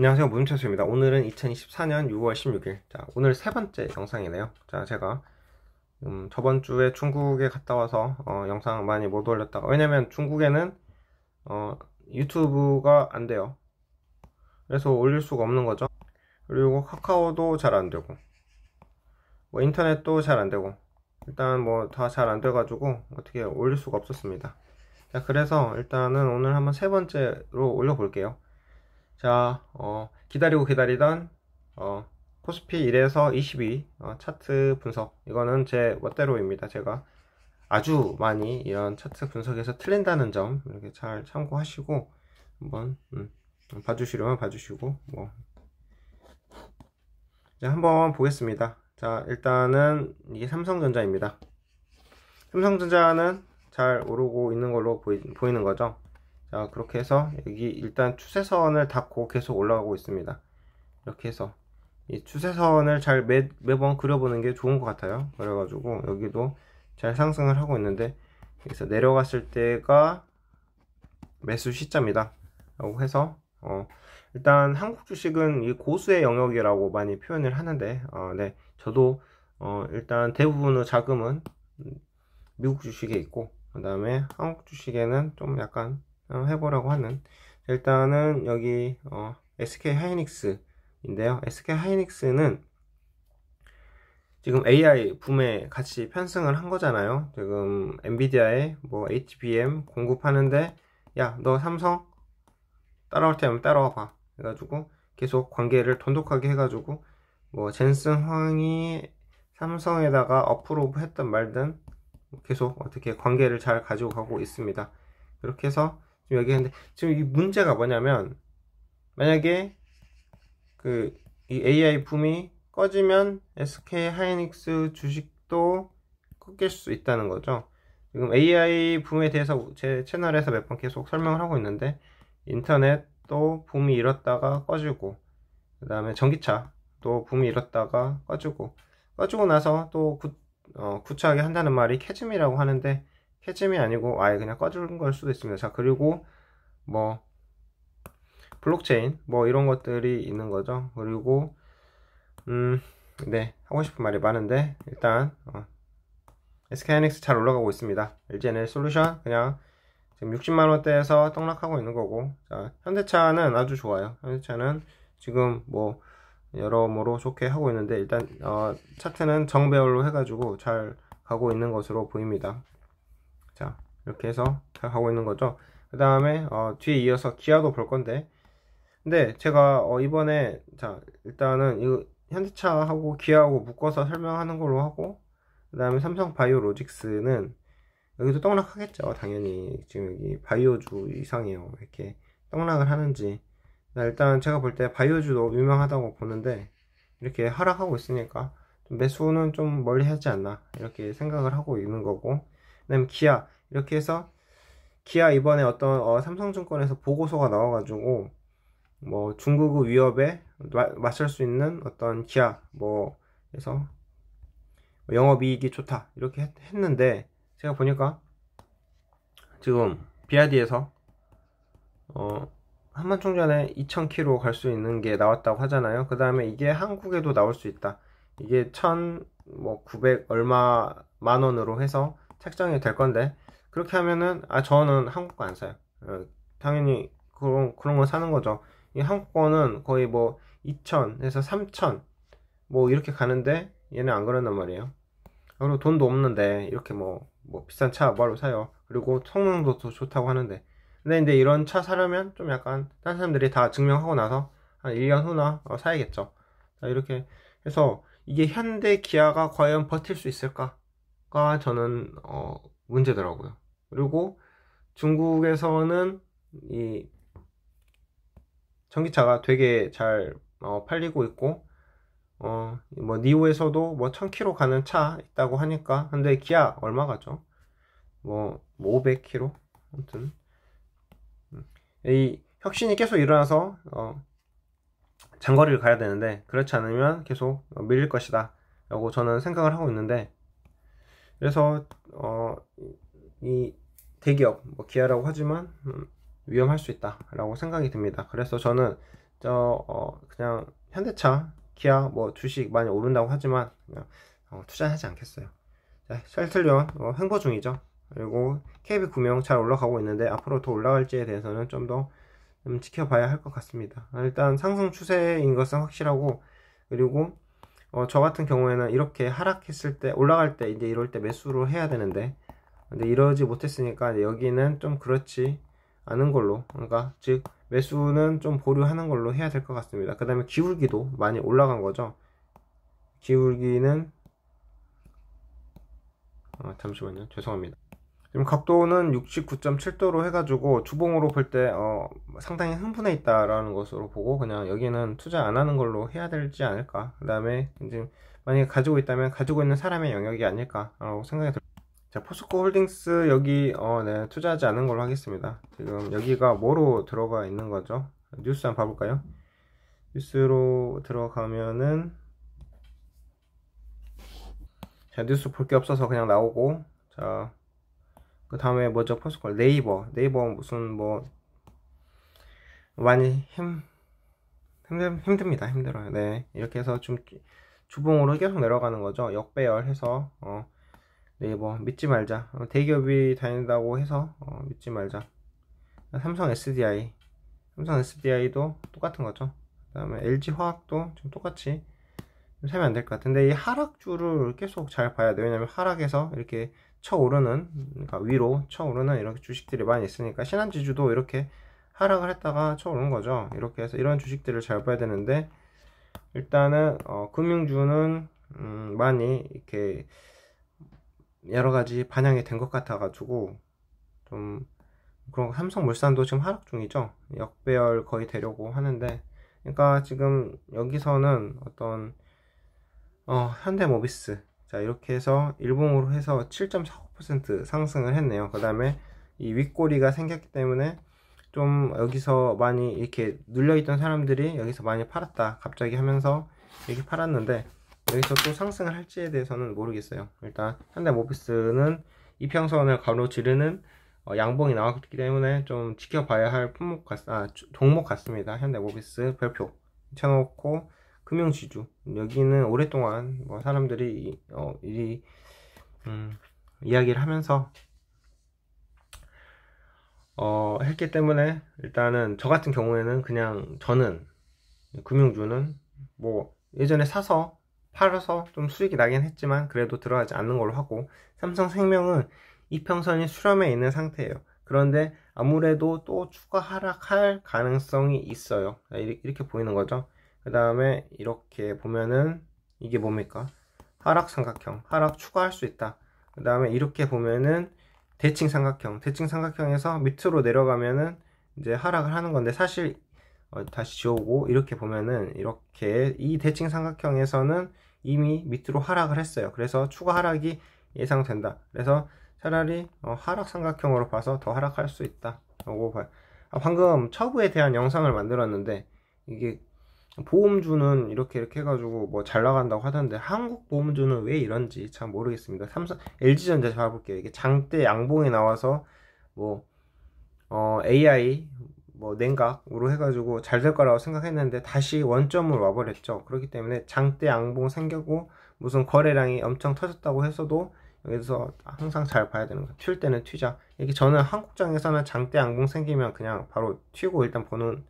안녕하세요 문철수입니다 오늘은 2024년 6월 16일 자 오늘 세 번째 영상이네요 자 제가 음, 저번 주에 중국에 갔다 와서 어, 영상 많이 못 올렸다가 왜냐면 중국에는 어, 유튜브가 안 돼요 그래서 올릴 수가 없는 거죠 그리고 카카오도 잘 안 되고 뭐 인터넷도 잘 안 되고 일단 뭐 다 잘 안 돼가지고 어떻게 올릴 수가 없었습니다 자 그래서 일단은 오늘 한번 세 번째로 올려볼게요 자, 어, 기다리고 기다리던 어, 코스피 1에서 22 어, 차트 분석 이거는 제 멋대로입니다. 제가 아주 많이 이런 차트 분석에서 틀린다는 점 이렇게 잘 참고하시고 한번 음, 음 봐주시려면 봐주시고 뭐 이제 한번 보겠습니다. 자 일단은 이게 삼성전자입니다. 삼성전자는 잘 오르고 있는 걸로 보이, 보이는 거죠. 자 그렇게 해서 여기 일단 추세선을 닫고 계속 올라가고 있습니다 이렇게 해서 이 추세선을 잘 매, 매번 그려보는 게 좋은 것 같아요 그래가지고 여기도 잘 상승을 하고 있는데 그래서 내려갔을 때가 매수 시점이다 라고 해서 어, 일단 한국 주식은 이 고수의 영역이라고 많이 표현을 하는데 어, 네 저도 어, 일단 대부분의 자금은 미국 주식에 있고 그 다음에 한국 주식에는 좀 약간 어, 해보라고 하는 일단은 여기 어, SK 하이닉스인데요. SK 하이닉스는 지금 AI 붐에 같이 편승을 한 거잖아요. 지금 엔비디아에 뭐 HBM 공급하는데 야 너 삼성 따라올 테면 따라와 봐. 해가지고 계속 관계를 돈독하게 해가지고 뭐 젠슨 황이 삼성에다가 어프로브 했던 말든 계속 어떻게 관계를 잘 가지고 가고 있습니다. 그렇게 해서 지금 얘기했는데 지금 이 문제가 뭐냐면 만약에 그 이 AI 품이 꺼지면 SK 하이닉스 주식도 꺾일 수 있다는 거죠. 지금 AI 붐에 대해서 제 채널에서 몇 번 계속 설명을 하고 있는데 인터넷 또 붐이 일었다가 꺼지고 그 다음에 전기차 또 붐이 일었다가 꺼지고 꺼지고 나서 또 구, 어, 구차하게 한다는 말이 캐즘이라고 하는데 캐즘이 아니고 아예 그냥 꺼준 걸 수도 있습니다. 자, 그리고 뭐 블록체인 뭐 이런 것들이 있는 거죠. 그리고 음, 네, 하고 싶은 말이 많은데 일단 어, s k n x 잘 올라가고 있습니다. LGNL 솔루션 그냥 지금 60만 원대에서 떡락하고 있는 거고 자, 현대차는 아주 좋아요. 현대차는 지금 뭐 여러모로 좋게 하고 있는데 일단 어, 차트는 정배열로 해가지고 잘 가고 있는 것으로 보입니다. 이렇게 해서 하고 있는 거죠 그 다음에 어, 뒤에 이어서 기아도 볼 건데 근데 제가 어, 이번에 자 일단은 이거 현대차하고 기아하고 묶어서 설명하는 걸로 하고 그 다음에 삼성 바이오로직스는 여기도 떡락하겠죠 당연히 지금 여기 바이오주 이상이에요 이렇게 떡락을 하는지 일단 제가 볼 때 바이오주도 유명하다고 보는데 이렇게 하락하고 있으니까 매수는 좀 멀리 하지 않나 이렇게 생각을 하고 있는 거고 그 다음에 기아 이렇게 해서 기아 이번에 어떤 어, 삼성증권에서 보고서가 나와가지고 뭐 중국의 위협에 마, 맞설 수 있는 어떤 기아 뭐해서 뭐 영업이익이 좋다 이렇게 했, 했는데 제가 보니까 지금 비아디에서 어, 한만 충전에 2000km 갈 수 있는 게 나왔다고 하잖아요. 그 다음에 이게 한국에도 나올 수 있다. 이게 1000, 뭐, 900 얼마 만 원으로 해서 책정이 될 건데, 그렇게 하면은 아 저는 한국 거 안 사요. 어, 당연히 그런 그런 거 사는 거죠. 이 한국 거는 거의 뭐 2천에서 3천 뭐 이렇게 가는데 얘는 안 그런단 말이에요. 그리고 돈도 없는데 이렇게 뭐뭐 뭐 비싼 차 바로 사요. 그리고 성능도 더 좋다고 하는데 근데 이제 이런 차 사려면 좀 약간 다른 사람들이 다 증명하고 나서 한 1년 후나 어, 사야겠죠. 이렇게 해서 이게 현대 기아가 과연 버틸 수 있을까가 저는 어 문제더라고요. 그리고 중국에서는 이 전기차가 되게 잘 어, 팔리고 있고 어, 뭐 니오에서도 뭐 1000km 가는 차 있다고 하니까 근데 기아 얼마 가죠? 뭐, 500km? 뭐 아무튼 음. 이 혁신이 계속 일어나서 어, 장거리를 가야 되는데 그렇지 않으면 계속 밀릴 것이다 라고 저는 생각을 하고 있는데 그래서 어, 이 대기업 뭐 기아라고 하지만 음, 위험할 수 있다라고 생각이 듭니다. 그래서 저는 저 어, 그냥 현대차, 기아 뭐 주식 많이 오른다고 하지만 그냥 어, 투자하지 않겠어요. 네, 셀트리온 어, 횡보 중이죠. 그리고 KB 구명 잘 올라가고 있는데 앞으로 더 올라갈지에 대해서는 좀더 좀 음, 지켜봐야 할 것 같습니다. 일단 상승 추세인 것은 확실하고 그리고 어, 저 같은 경우에는 이렇게 하락했을 때 올라갈 때 이제 이럴 때 매수로 해야 되는데 근데 이러지 못했으니까 여기는 좀 그렇지 않은 걸로 그러니까 즉 매수는 좀 보류하는 걸로 해야 될 것 같습니다 그 다음에 기울기도 많이 올라간 거죠 기울기는 아, 잠시만요 죄송합니다 지금 각도는 69.7도로 해가지고 주봉으로 볼때 어, 상당히 흥분해 있다라는 것으로 보고 그냥 여기는 투자 안 하는 걸로 해야 되지 않을까 그 다음에 지금 만약에 가지고 있다면 가지고 있는 사람의 영역이 아닐까라고 생각이 들어요 자, 포스코 홀딩스 여기 어, 네, 투자하지 않은 걸로 하겠습니다. 지금 여기가 뭐로 들어가 있는 거죠? 뉴스 한번 봐볼까요? 뉴스로 들어가면은 자, 뉴스 볼 게 없어서 그냥 나오고 자, 그 다음에 뭐죠? 포스코 네이버 네이버 무슨 뭐 많이 힘 힘들, 힘듭니다. 힘들어요. 네. 이렇게 해서 좀 주봉으로 계속 내려가는 거죠. 역배열 해서 어 네, 뭐 믿지 말자. 어, 대기업이 다닌다고 해서 어, 믿지 말자. 삼성 SDI, 삼성 SDI도 똑같은 거죠. 그다음에 LG 화학도 좀 똑같이 세면안 될 것 같은데 이 하락주를 계속 잘 봐야 돼요. 왜냐면 하락에서 이렇게 쳐오르는 그러니까 위로 쳐오르는 이렇게 주식들이 많이 있으니까 신한지주도 이렇게 하락을 했다가 쳐오른 거죠. 이렇게 해서 이런 주식들을 잘 봐야 되는데 일단은 어, 금융주는 음, 많이 이렇게 여러 가지 반영이 된 것 같아가지고 좀 그런 삼성물산도 지금 하락 중이죠. 역배열 거의 되려고 하는데 그러니까 지금 여기서는 어떤 어, 현대모비스 자 이렇게 해서 일봉으로 해서 7.45% 상승을 했네요. 그 다음에 이 윗꼬리가 생겼기 때문에 좀 여기서 많이 이렇게 눌려있던 사람들이 여기서 많이 팔았다 갑자기 하면서 이렇게 팔았는데 여기서 또 상승을 할지에 대해서는 모르겠어요. 일단 현대모비스는 이평선을 가로지르는 어, 양봉이 나왔기 때문에 좀 지켜봐야 할 품목 같, 아, 종목 같습니다. 현대모비스 별표 쳐놓고 금융지주 여기는 오랫동안 뭐 사람들이 어, 이, 음, 이야기를 하면서 어, 했기 때문에 일단은 저 같은 경우에는 그냥 저는 금융주는 뭐 예전에 사서 팔아서 좀 수익이 나긴 했지만 그래도 들어가지 않는 걸로 하고 삼성생명은 이평선이 수렴해 있는 상태예요. 그런데 아무래도 또 추가 하락할 가능성이 있어요. 이렇게 보이는 거죠. 그 다음에 이렇게 보면은 이게 뭡니까? 하락 삼각형, 하락 추가할 수 있다. 그 다음에 이렇게 보면은 대칭 삼각형, 대칭 삼각형에서 밑으로 내려가면은 이제 하락을 하는 건데 사실 어, 다시 지우고 이렇게 보면은 이렇게 이 대칭 삼각형에서는 이미 밑으로 하락을 했어요. 그래서 추가 하락이 예상된다. 그래서 차라리 어, 하락 삼각형으로 봐서 더 하락할 수 있다. 라고 봐요. 아, 방금 처부에 대한 영상을 만들었는데 이게 보험주는 이렇게 이렇게 해가지고 뭐 잘 나간다고 하던데 한국 보험주는 왜 이런지 참 모르겠습니다. 삼성 LG전자 봐볼게요. 이게 장대 양봉이 나와서 뭐 어, AI 뭐 냉각으로 해가지고 잘 될 거라고 생각했는데 다시 원점을 와버렸죠. 그렇기 때문에 장대 양봉 생겼고 무슨 거래량이 엄청 터졌다고 해서도 여기서 항상 잘 봐야 되는 거튈 때는 튀자. 이게 저는 한국장에서는 장대 양봉 생기면 그냥 바로 튀고 일단 보는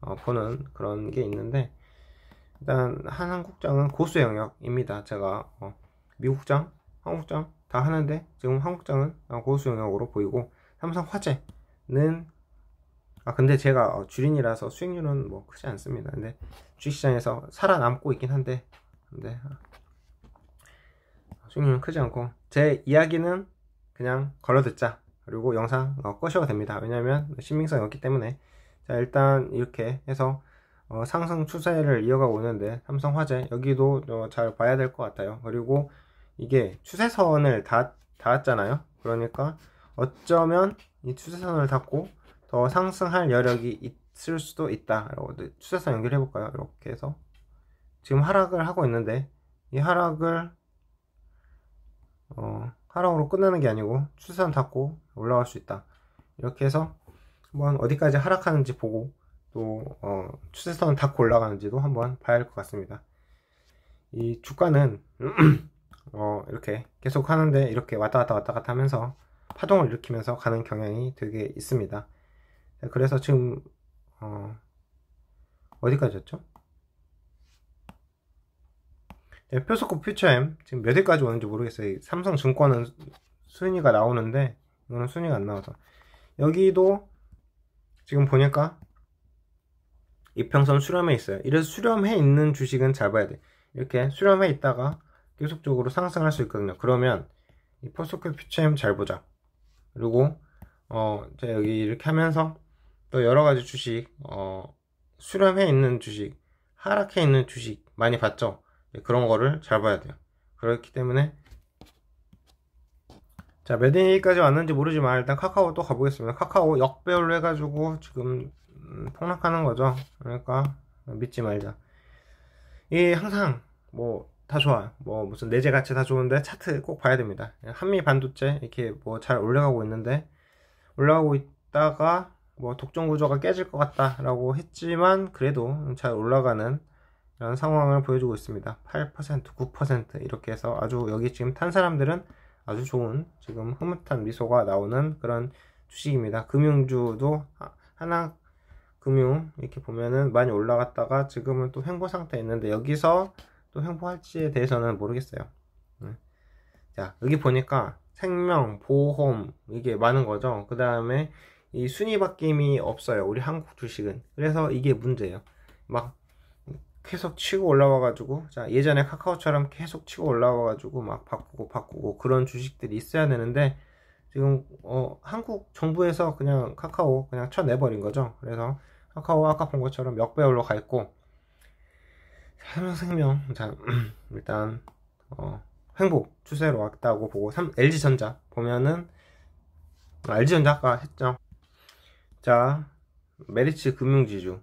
어, 보는 그런 게 있는데 일단 한 한국장은 고수 영역입니다. 제가 어, 미국장, 한국장 다 하는데 지금 한국장은 고수 영역으로 보이고 삼성 화재는 아 근데 제가 어, 주린이라서 수익률은 뭐 크지 않습니다 근데 주식시장에서 살아남고 있긴 한데 근데 아, 수익률은 크지 않고 제 이야기는 그냥 걸러 듣자 그리고 영상 어, 꺼셔도 됩니다 왜냐면 하하 신빙성이 없기 때문에 자 일단 이렇게 해서 어, 상승 추세를 이어가고 있는데 삼성화재 여기도 어, 잘 봐야 될 것 같아요 그리고 이게 추세선을 닿, 닿았잖아요 그러니까 어쩌면 이 추세선을 닿고 더 상승할 여력이 있을 수도 있다. 추세선 연결해 볼까요? 이렇게 해서 지금 하락을 하고 있는데 이 하락을 어, 하락으로 끝나는 게 아니고 추세선 닫고 올라갈 수 있다. 이렇게 해서 한번 어디까지 하락하는지 보고 또 어, 추세선 닫고 올라가는지도 한번 봐야 할 것 같습니다. 이 주가는 어, 이렇게 계속 하는데 이렇게 왔다 갔다 왔다 갔다 하면서 파동을 일으키면서 가는 경향이 되게 있습니다. 네, 그래서 지금 어, 디까지였죠 네, 표스코 퓨처엠 지금 몇 위까지 오는지 모르겠어요. 삼성증권은 순위가 나오는데 이거는 순위가 안 나와서 여기도 지금 보니까 이평선 수렴해 있어요. 이래서 수렴해 있는 주식은 잡아야 돼. 이렇게 수렴해 있다가 계속적으로 상승할 수 있거든요. 그러면 이 포스코 퓨처엠 잘 보자. 그리고 어, 여기 이렇게 하면서 또 여러 가지 주식, 어, 수렴해 있는 주식, 하락해 있는 주식 많이 봤죠? 네, 그런 거를 잘 봐야 돼요. 그렇기 때문에 자, 몇 위까지 왔는지 모르지만 일단 카카오 또 가보겠습니다. 카카오 역배열로 해가지고 지금 음, 폭락하는 거죠. 그러니까 믿지 말자. 이 항상 뭐 다 좋아. 뭐 무슨 내재 가치 다 좋은데 차트 꼭 봐야 됩니다. 예, 한미 반도체 이렇게 뭐 잘 올라가고 있는데 올라가고 있다가 뭐 독점 구조가 깨질 것 같다라고 했지만 그래도 잘 올라가는 이런 상황을 보여주고 있습니다. 8%, 9% 이렇게 해서 아주 여기 지금 탄 사람들은 아주 좋은 지금 흐뭇한 미소가 나오는 그런 주식입니다. 금융주도 하나 금융 이렇게 보면은 많이 올라갔다가 지금은 또 횡보 상태에 있는데 여기서 또 횡보할지에 대해서는 모르겠어요. 네. 자 여기 보니까 생명, 보험 이게 많은 거죠. 그 다음에 이 순위 바뀜이 없어요. 우리 한국 주식은. 그래서 이게 문제예요. 막 계속 치고 올라와가지고 자 예전에 카카오처럼 계속 치고 올라와가지고 막 바꾸고 바꾸고 그런 주식들이 있어야 되는데 지금 어, 한국 정부에서 그냥 카카오 그냥 쳐내버린 거죠. 그래서 카카오 아까 본 것처럼 역배열로 가 있고 삼성생명 자 일단 어, 행복 추세로 왔다고 보고 삼, LG전자 보면은 아, LG전자 아까 했죠. 자, 메리츠 금융지주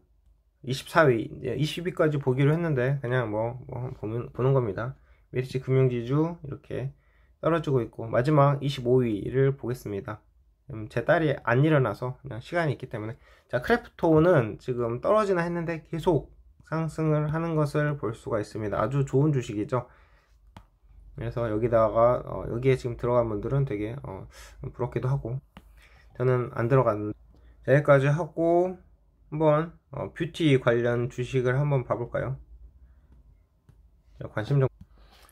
24위, 20위까지 보기로 했는데 그냥 뭐, 뭐 보면, 보는 겁니다. 메리츠 금융지주 이렇게 떨어지고 있고 마지막 25위를 보겠습니다. 음, 제 딸이 안 일어나서 그냥 시간이 있기 때문에 자 크래프톤은 지금 떨어지나 했는데 계속 상승을 하는 것을 볼 수가 있습니다. 아주 좋은 주식이죠. 그래서 여기다가 어, 여기에 지금 들어간 분들은 되게 어, 부럽기도 하고 저는 안 들어갔는데 여기까지 하고 한번 어, 뷰티 관련 주식을 한번 봐볼까요? 관심 좀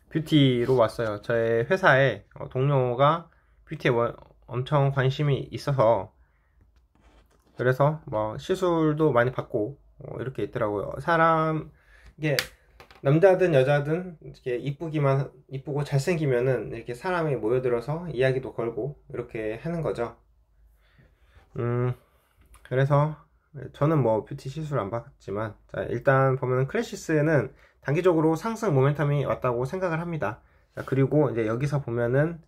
뷰티로 왔어요. 저의 회사에 어, 동료가 뷰티에 원, 엄청 관심이 있어서 그래서 뭐 시술도 많이 받고 어, 이렇게 있더라고요. 사람 이게 남자든 여자든 이렇게 이쁘기만 이쁘고 잘생기면은 이렇게 사람이 모여들어서 이야기도 걸고 이렇게 하는 거죠. 음. 그래서 저는 뭐 뷰티 시술 안받았지만 자, 일단 보면 클래시스는 단기적으로 상승 모멘텀이 왔다고 생각을 합니다. 자, 그리고 이제 여기서 보면은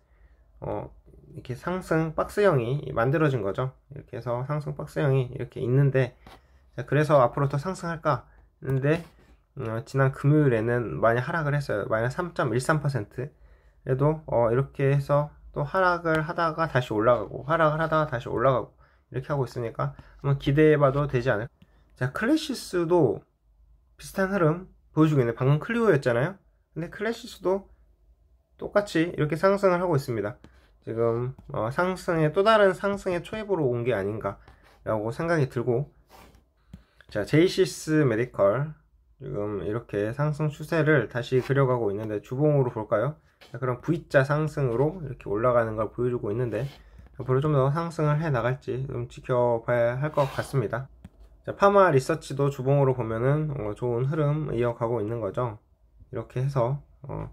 어, 이렇게 상승 박스형이 만들어진 거죠. 이렇게 해서 상승 박스형이 이렇게 있는데 자, 그래서 앞으로 더 상승할까 했는데 어, 음, 지난 금요일에는 많이 하락을 했어요. 마이너스 3.13% 그래도 어, 이렇게 해서 또 하락을 하다가 다시 올라가고 하락을 하다가 다시 올라가고 이렇게 하고 있으니까 한번 기대해봐도 되지 않을까 자 클래시스도 비슷한 흐름 보여주고 있는데 방금 클리오였잖아요 근데 클래시스도 똑같이 이렇게 상승을 하고 있습니다 지금 어, 상승의 또 다른 상승의 초입으로 온 게 아닌가 라고 생각이 들고 자 제이시스 메디컬 지금 이렇게 상승 추세를 다시 그려가고 있는데 주봉으로 볼까요? 자, 그럼 V자 상승으로 이렇게 올라가는 걸 보여주고 있는데 앞으로 좀 더 상승을 해 나갈지 좀 지켜봐야 할 것 같습니다. 자, 파마 리서치도 주봉으로 보면은 어, 좋은 흐름 이어가고 있는 거죠. 이렇게 해서 어,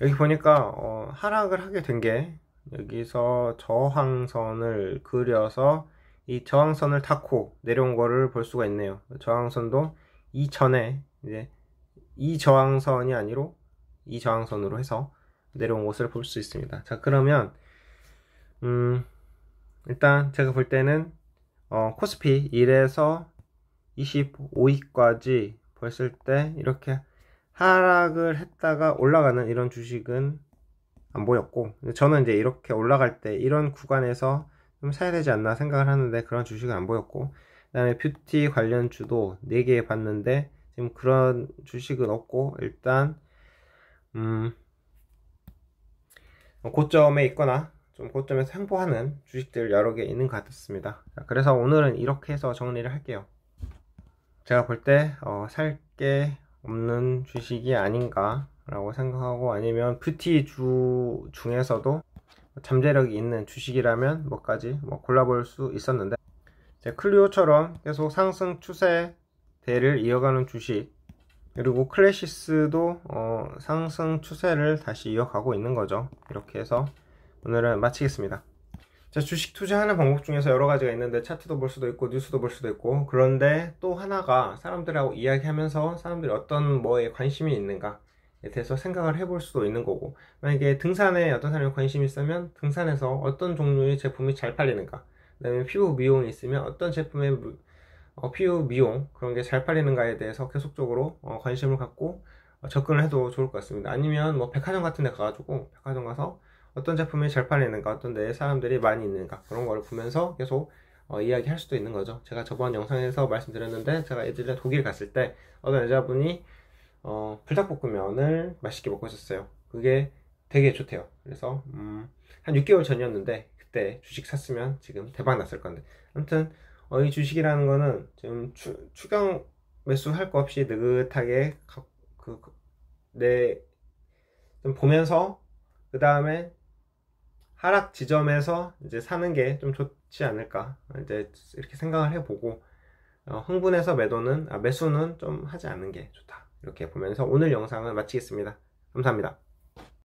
여기 보니까 어, 하락을 하게 된 게 여기서 저항선을 그려서 이 저항선을 닿고 내려온 거를 볼 수가 있네요. 저항선도 이전에 이제 이 저항선이 아니로 이 저항선으로 해서 내려온 곳을볼 수 있습니다. 자 그러면 음, 일단 제가 볼 때는 어, 코스피 1에서 25위까지 벌을때 이렇게 하락을 했다가 올라가는 이런 주식은 안 보였고 저는 이제 이렇게 올라갈 때 이런 구간에서 좀 사야 되지 않나 생각을 하는데 그런 주식은 안 보였고 그 다음에 뷰티 관련 주도 4개 봤는데 지금 그런 주식은 없고 일단 음 고점에 있거나 좀 고점에서 횡보하는 주식들 여러 개 있는 것 같았습니다. 그래서 오늘은 이렇게 해서 정리를 할게요. 제가 볼 때 살게 어, 없는 주식이 아닌가 라고 생각하고 아니면 뷰티 주 중에서도 잠재력이 있는 주식이라면 뭐까지뭐 골라볼 수 있었는데 클리오처럼 계속 상승 추세대를 이어가는 주식 그리고 클래시스도 어, 상승 추세를 다시 이어가고 있는 거죠 이렇게 해서 오늘은 마치겠습니다. 자, 주식 투자하는 방법 중에서 여러 가지가 있는데 차트도 볼 수도 있고 뉴스도 볼 수도 있고 그런데 또 하나가 사람들하고 이야기하면서 사람들이 어떤 뭐에 관심이 있는가 에 대해서 생각을 해볼 수도 있는 거고 만약에 등산에 어떤 사람이 관심이 있으면 등산에서 어떤 종류의 제품이 잘 팔리는가 그다음에 피부 미용이 있으면 어떤 제품의 어, 피부 미용 그런 게 잘 팔리는가에 대해서 계속적으로 어, 관심을 갖고 어, 접근을 해도 좋을 것 같습니다 아니면 뭐 백화점 같은 데 가가지고 백화점 가서 어떤 작품이 잘 팔리는가, 어떤 데 사람들이 많이 있는가 그런 걸 보면서 계속 어, 이야기할 수도 있는 거죠. 제가 저번 영상에서 말씀드렸는데 제가 예전에 독일 갔을 때 어떤 여자분이 어, 불닭볶음면을 맛있게 먹고 있었어요. 그게 되게 좋대요. 그래서 음, 한 6개월 전이었는데 그때 주식 샀으면 지금 대박 났을 건데 아무튼 어, 이 주식이라는 거는 지금 추, 추경 매수할 거 없이 느긋하게 그, 그, 내 네, 보면서 그 다음에 하락 지점에서 이제 사는 게 좀 좋지 않을까 이제 이렇게 생각을 해보고 어, 흥분해서 매도는 아, 매수는 좀 하지 않는 게 좋다 이렇게 보면서 오늘 영상을 마치겠습니다. 감사합니다.